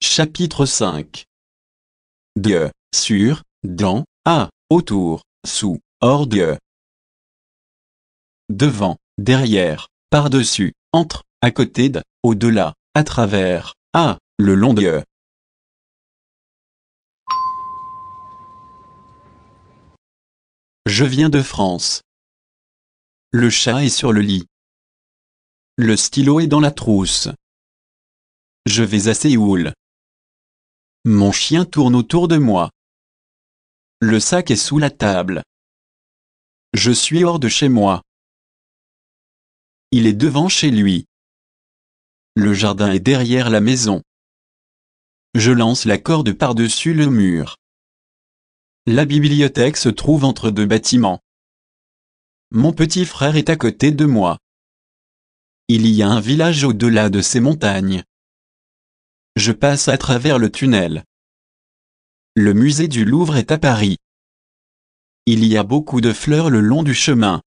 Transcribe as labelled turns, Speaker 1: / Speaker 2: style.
Speaker 1: Chapitre 5 Dieu, sur, dans, à, autour, sous, hors Dieu Devant, derrière, par-dessus, entre, à côté de, au-delà, à travers, à, le long de. Je viens de France. Le chat est sur le lit. Le stylo est dans la trousse. Je vais à Séoul. Mon chien tourne autour de moi. Le sac est sous la table. Je suis hors de chez moi. Il est devant chez lui. Le jardin est derrière la maison. Je lance la corde par-dessus le mur. La bibliothèque se trouve entre deux bâtiments. Mon petit frère est à côté de moi. Il y a un village au-delà de ces montagnes. Je passe à travers le tunnel. Le musée du Louvre est à Paris. Il y a beaucoup de fleurs le long du chemin.